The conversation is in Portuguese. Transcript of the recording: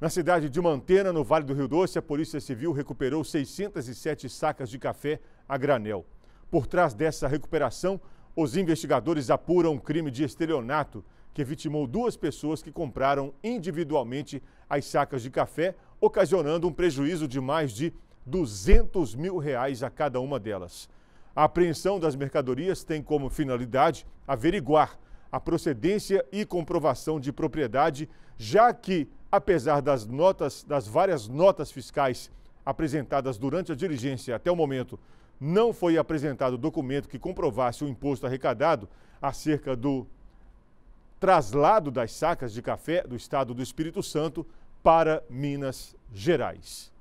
Na cidade de Mantena, no Vale do Rio Doce, a Polícia Civil recuperou 607 sacas de café a granel. Por trás dessa recuperação, os investigadores apuram um crime de estelionato que vitimou duas pessoas que compraram individualmente as sacas de café, ocasionando um prejuízo de mais de 200 mil reais a cada uma delas. A apreensão das mercadorias tem como finalidade averiguar a procedência e comprovação de propriedade, já que apesar das notas, das várias notas fiscais apresentadas durante a diligência até o momento, não foi apresentado documento que comprovasse o imposto arrecadado acerca do traslado das sacas de café do estado do Espírito Santo para Minas Gerais.